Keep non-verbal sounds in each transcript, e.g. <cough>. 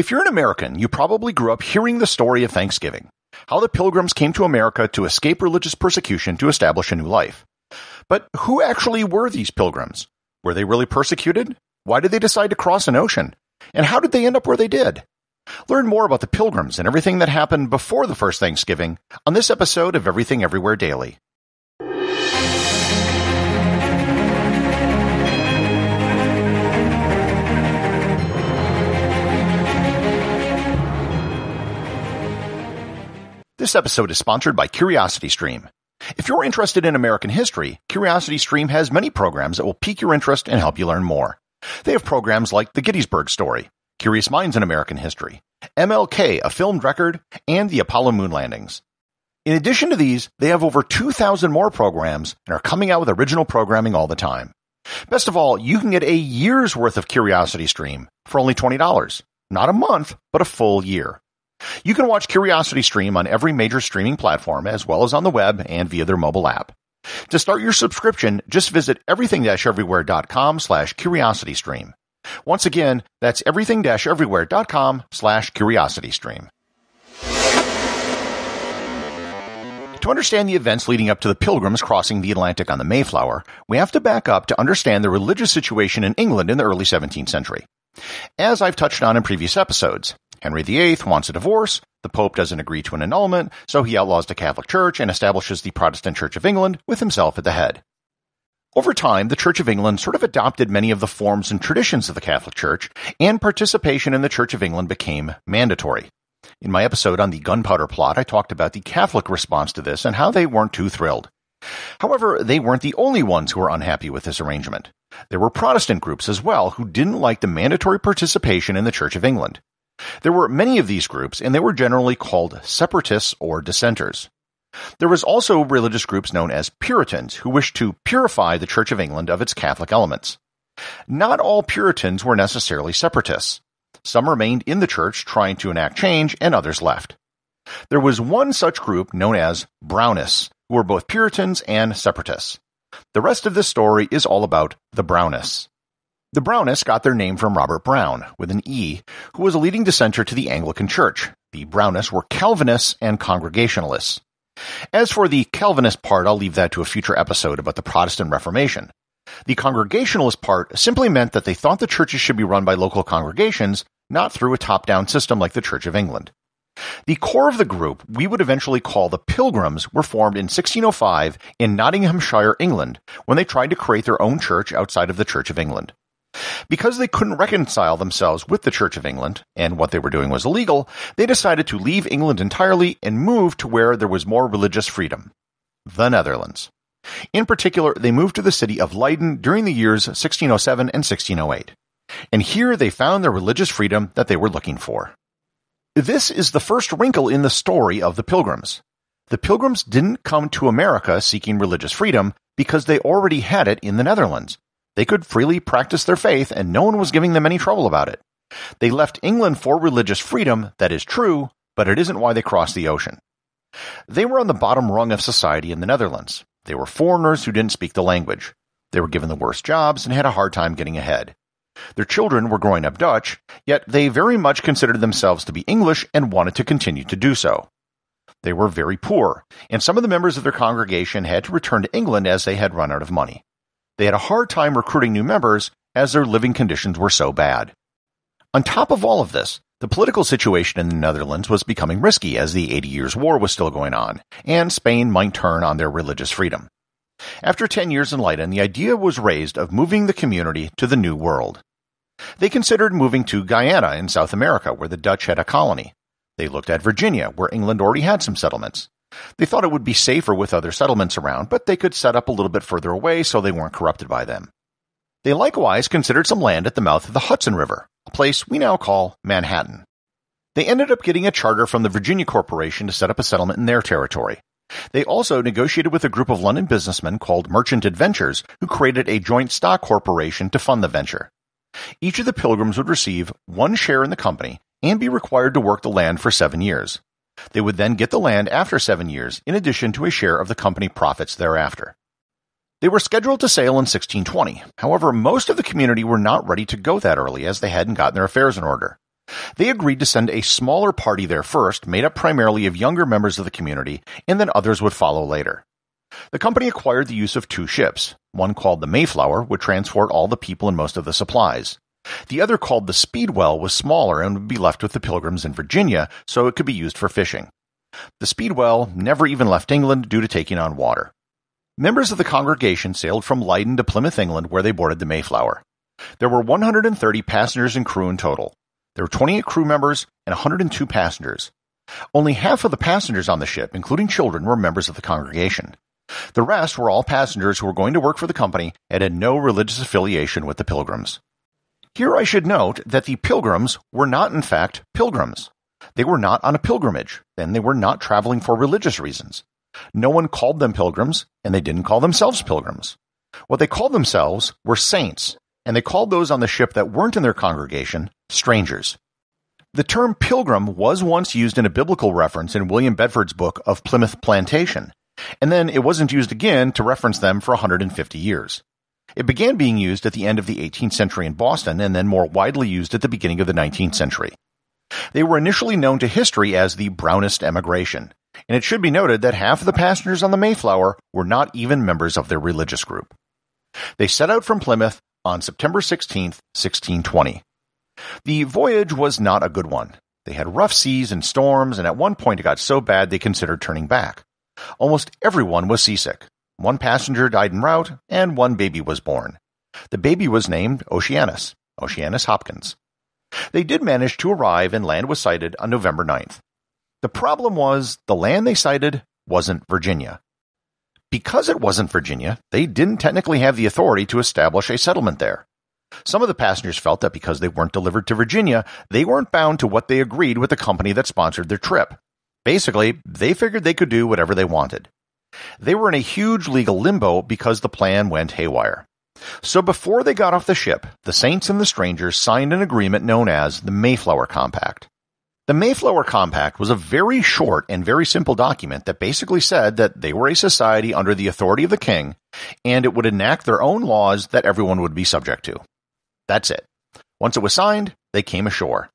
If you're an American, you probably grew up hearing the story of Thanksgiving, how the pilgrims came to America to escape religious persecution to establish a new life. But who actually were these pilgrims? Were they really persecuted? Why did they decide to cross an ocean? And how did they end up where they did? Learn more about the pilgrims and everything that happened before the first Thanksgiving on this episode of Everything Everywhere Daily. This episode is sponsored by CuriosityStream. If you're interested in American history, CuriosityStream has many programs that will pique your interest and help you learn more. They have programs like The Gettysburg Story, Curious Minds in American History, MLK, a filmed record, and The Apollo Moon Landings. In addition to these, they have over 2,000 more programs and are coming out with original programming all the time. Best of all, you can get a year's worth of CuriosityStream for only $20. Not a month, but a full year. You can watch Curiosity Stream on every major streaming platform, as well as on the web and via their mobile app. To start your subscription, just visit everything-everywhere.com slash curiositystream. Once again, that's everything-everywhere.com slash curiositystream. To understand the events leading up to the pilgrims crossing the Atlantic on the Mayflower, we have to back up to understand the religious situation in England in the early 17th century. As I've touched on in previous episodes, Henry VIII wants a divorce. The Pope doesn't agree to an annulment, so he outlaws the Catholic Church and establishes the Protestant Church of England with himself at the head. Over time, the Church of England sort of adopted many of the forms and traditions of the Catholic Church, and participation in the Church of England became mandatory. In my episode on the gunpowder plot, I talked about the Catholic response to this and how they weren't too thrilled. However, they weren't the only ones who were unhappy with this arrangement. There were Protestant groups as well who didn't like the mandatory participation in the Church of England. There were many of these groups, and they were generally called separatists or dissenters. There was also religious groups known as Puritans who wished to purify the Church of England of its Catholic elements. Not all Puritans were necessarily separatists. Some remained in the church trying to enact change, and others left. There was one such group known as Brownists, who were both Puritans and separatists. The rest of this story is all about the Brownists. The Brownists got their name from Robert Brown, with an E, who was a leading dissenter to the Anglican Church. The Brownists were Calvinists and Congregationalists. As for the Calvinist part, I'll leave that to a future episode about the Protestant Reformation. The Congregationalist part simply meant that they thought the churches should be run by local congregations, not through a top down system like the Church of England. The core of the group we would eventually call the Pilgrims were formed in 1605 in Nottinghamshire, England, when they tried to create their own church outside of the Church of England. Because they couldn't reconcile themselves with the Church of England and what they were doing was illegal, they decided to leave England entirely and move to where there was more religious freedom the Netherlands. In particular, they moved to the city of Leiden during the years 1607 and 1608. And here they found the religious freedom that they were looking for. This is the first wrinkle in the story of the Pilgrims. The Pilgrims didn't come to America seeking religious freedom because they already had it in the Netherlands, they could freely practice their faith, and no one was giving them any trouble about it. They left England for religious freedom, that is true, but it isn't why they crossed the ocean. They were on the bottom rung of society in the Netherlands. They were foreigners who didn't speak the language. They were given the worst jobs and had a hard time getting ahead. Their children were growing up Dutch, yet they very much considered themselves to be English and wanted to continue to do so. They were very poor, and some of the members of their congregation had to return to England as they had run out of money. They had a hard time recruiting new members as their living conditions were so bad. On top of all of this, the political situation in the Netherlands was becoming risky as the 80 Years' War was still going on, and Spain might turn on their religious freedom. After 10 years in Leiden, the idea was raised of moving the community to the New World. They considered moving to Guyana in South America, where the Dutch had a colony. They looked at Virginia, where England already had some settlements. They thought it would be safer with other settlements around, but they could set up a little bit further away so they weren't corrupted by them. They likewise considered some land at the mouth of the Hudson River, a place we now call Manhattan. They ended up getting a charter from the Virginia Corporation to set up a settlement in their territory. They also negotiated with a group of London businessmen called Merchant Adventures, who created a joint stock corporation to fund the venture. Each of the pilgrims would receive one share in the company and be required to work the land for seven years. They would then get the land after seven years, in addition to a share of the company profits thereafter. They were scheduled to sail in 1620. However, most of the community were not ready to go that early as they hadn't gotten their affairs in order. They agreed to send a smaller party there first, made up primarily of younger members of the community, and then others would follow later. The company acquired the use of two ships. One called the Mayflower would transport all the people and most of the supplies. The other called the Speedwell was smaller and would be left with the Pilgrims in Virginia, so it could be used for fishing. The Speedwell never even left England due to taking on water. Members of the congregation sailed from Leyden to Plymouth, England, where they boarded the Mayflower. There were 130 passengers and crew in total. There were 28 crew members and 102 passengers. Only half of the passengers on the ship, including children, were members of the congregation. The rest were all passengers who were going to work for the company and had no religious affiliation with the Pilgrims. Here I should note that the pilgrims were not, in fact, pilgrims. They were not on a pilgrimage, and they were not traveling for religious reasons. No one called them pilgrims, and they didn't call themselves pilgrims. What they called themselves were saints, and they called those on the ship that weren't in their congregation strangers. The term pilgrim was once used in a biblical reference in William Bedford's book of Plymouth Plantation, and then it wasn't used again to reference them for 150 years. It began being used at the end of the 18th century in Boston and then more widely used at the beginning of the 19th century. They were initially known to history as the Brownist emigration, and it should be noted that half of the passengers on the Mayflower were not even members of their religious group. They set out from Plymouth on September 16, 1620. The voyage was not a good one. They had rough seas and storms, and at one point it got so bad they considered turning back. Almost everyone was seasick. One passenger died en route, and one baby was born. The baby was named Oceanus, Oceanus Hopkins. They did manage to arrive, and land was sighted on November 9th. The problem was the land they sighted wasn't Virginia. Because it wasn't Virginia, they didn't technically have the authority to establish a settlement there. Some of the passengers felt that because they weren't delivered to Virginia, they weren't bound to what they agreed with the company that sponsored their trip. Basically, they figured they could do whatever they wanted they were in a huge legal limbo because the plan went haywire. So before they got off the ship, the Saints and the Strangers signed an agreement known as the Mayflower Compact. The Mayflower Compact was a very short and very simple document that basically said that they were a society under the authority of the king, and it would enact their own laws that everyone would be subject to. That's it. Once it was signed, they came ashore.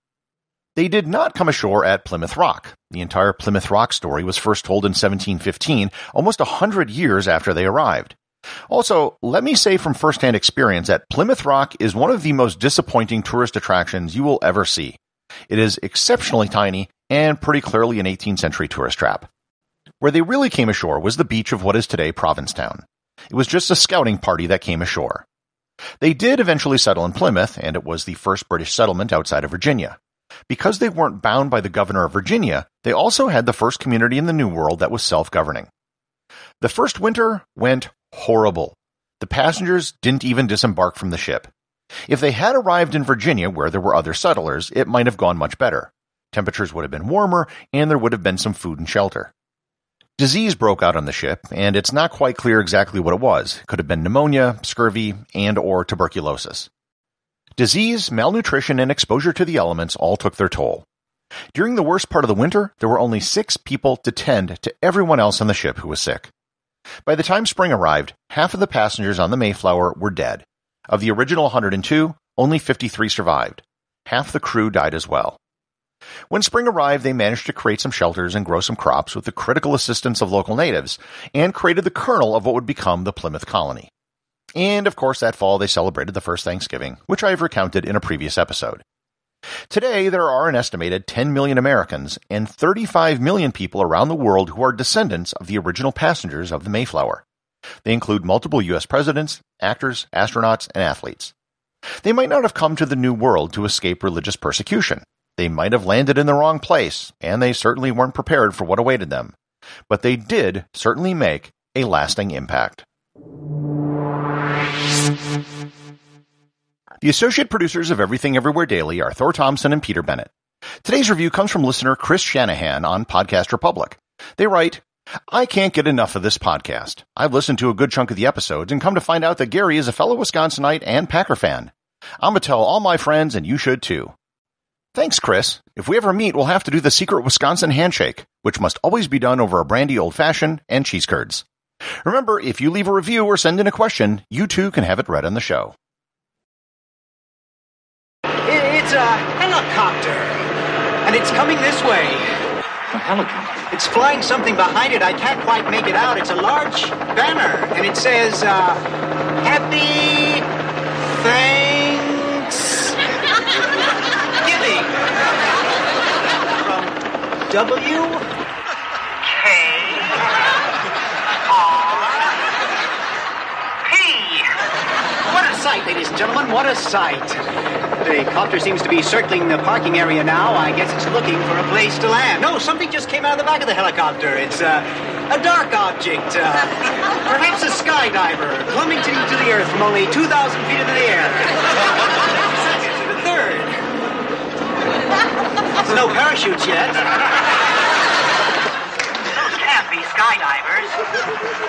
They did not come ashore at Plymouth Rock. The entire Plymouth Rock story was first told in 1715, almost a hundred years after they arrived. Also, let me say from firsthand experience that Plymouth Rock is one of the most disappointing tourist attractions you will ever see. It is exceptionally tiny and pretty clearly an 18th century tourist trap. Where they really came ashore was the beach of what is today Provincetown. It was just a scouting party that came ashore. They did eventually settle in Plymouth, and it was the first British settlement outside of Virginia. Because they weren't bound by the governor of Virginia, they also had the first community in the New World that was self governing. The first winter went horrible. The passengers didn't even disembark from the ship. If they had arrived in Virginia, where there were other settlers, it might have gone much better. Temperatures would have been warmer, and there would have been some food and shelter. Disease broke out on the ship, and it's not quite clear exactly what it was. It could have been pneumonia, scurvy, and or tuberculosis. Disease, malnutrition, and exposure to the elements all took their toll. During the worst part of the winter, there were only six people to tend to everyone else on the ship who was sick. By the time spring arrived, half of the passengers on the Mayflower were dead. Of the original 102, only 53 survived. Half the crew died as well. When spring arrived, they managed to create some shelters and grow some crops with the critical assistance of local natives, and created the kernel of what would become the Plymouth colony. And of course, that fall they celebrated the first Thanksgiving, which I have recounted in a previous episode. Today, there are an estimated 10 million Americans and 35 million people around the world who are descendants of the original passengers of the Mayflower. They include multiple U.S. presidents, actors, astronauts, and athletes. They might not have come to the New World to escape religious persecution. They might have landed in the wrong place, and they certainly weren't prepared for what awaited them. But they did certainly make a lasting impact. The associate producers of Everything Everywhere Daily are Thor Thompson and Peter Bennett. Today's review comes from listener Chris Shanahan on Podcast Republic. They write, I can't get enough of this podcast. I've listened to a good chunk of the episodes and come to find out that Gary is a fellow Wisconsinite and Packer fan. I'm going to tell all my friends, and you should too. Thanks, Chris. If we ever meet, we'll have to do the secret Wisconsin handshake, which must always be done over a brandy old fashioned and cheese curds. Remember, if you leave a review or send in a question, you too can have it read on the show. It's a helicopter, and it's coming this way. A helicopter? It's flying something behind it. I can't quite make it out. It's a large banner, and it says, uh, Happy Thanksgiving. <laughs> From W. sight, ladies and gentlemen. What a sight. The copter seems to be circling the parking area now. I guess it's looking for a place to land. No, something just came out of the back of the helicopter. It's uh, a dark object. Uh, <laughs> perhaps a skydiver plummeting to the earth from only 2,000 feet into the air. Second the third. There's no parachutes yet skydivers.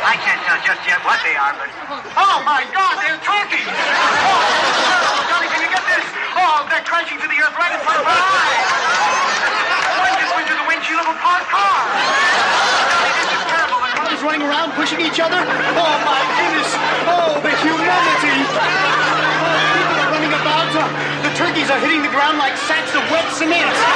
I can't tell just yet what they are, but oh my God, they're turkeys! Oh, Johnny, can you get this? Oh, they're crashing to the earth right in front of my eyes. One just went through the windshield of a parked car. This is terrible. The cars running around pushing each other. Oh my goodness! Oh, the humanity! Oh, people are running about. Uh, the turkeys are hitting the ground like sacks of wet cement.